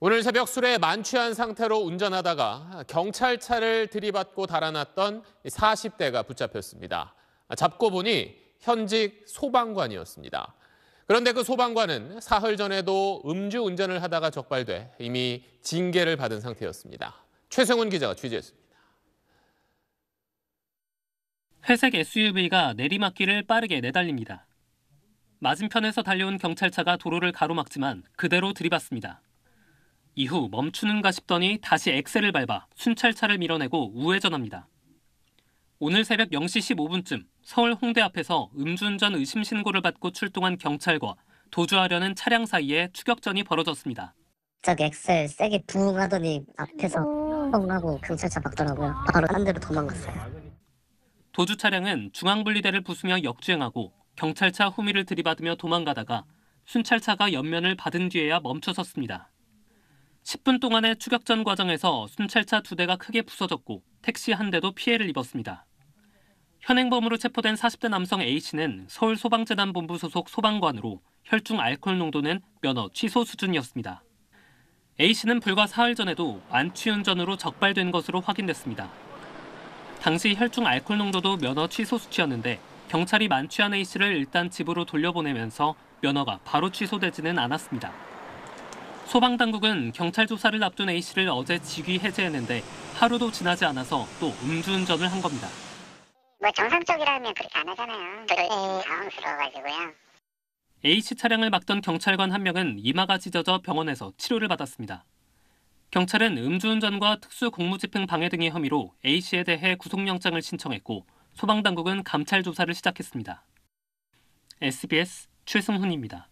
오늘 새벽 술에 만취한 상태로 운전하다가 경찰차를 들이받고 달아났던 40대가 붙잡혔습니다. 잡고 보니 현직 소방관이었습니다. 그런데 그 소방관은 사흘 전에도 음주 운전을 하다가 적발돼 이미 징계를 받은 상태였습니다. 최승훈 기자가 취재했습니다. 회색 SUV가 내리막길을 빠르게 내달립니다. 맞은편에서 달려온 경찰차가 도로를 가로막지만 그대로 들이받습니다. 이후 멈추는가 싶더니 다시 엑셀을 밟아 순찰차를 밀어내고 우회전합니다. 오늘 새벽 0시 15분쯤 서울 홍대 앞에서 음주운전 의심 신고를 받고 출동한 경찰과 도주하려는 차량 사이에 추격전이 벌어졌습니다. 갑자기 엑셀 세게 붕 하더니 앞에서 뻥 하고 경찰차 박더라고요. 바로 한 대로 도망갔어요. 도주 차량은 중앙분리대를 부수며 역주행하고 경찰차 후미를 들이받으며 도망가다가 순찰차가 옆면을 받은 뒤에야 멈춰섰습니다. 10분 동안의 추격전 과정에서 순찰차 두 대가 크게 부서졌고 택시 한 대도 피해를 입었습니다. 현행범으로 체포된 40대 남성 A씨는 서울소방재단 본부 소속 소방관으로 혈중 알코올 농도는 면허 취소 수준이었습니다. A씨는 불과 사흘 전에도 만취운전으로 적발된 것으로 확인됐습니다. 당시 혈중 알코올 농도도 면허 취소 수치였는데 경찰이 만취한 A씨를 일단 집으로 돌려보내면서 면허가 바로 취소되지는 않았습니다. 소방당국은 경찰 조사를 앞둔 A씨를 어제 직위 해제했는데 하루도 지나지 않아서 또 음주운전을 한 겁니다. 뭐 정상적이라면 그렇게 안 하잖아요. 되 네. 당황스러워가지고요. A씨 차량을 막던 경찰관 한 명은 이마가 찢어져 병원에서 치료를 받았습니다. 경찰은 음주운전과 특수공무집행 방해 등의 혐의로 A씨에 대해 구속영장을 신청했고 소방당국은 감찰 조사를 시작했습니다. SBS 최승훈입니다.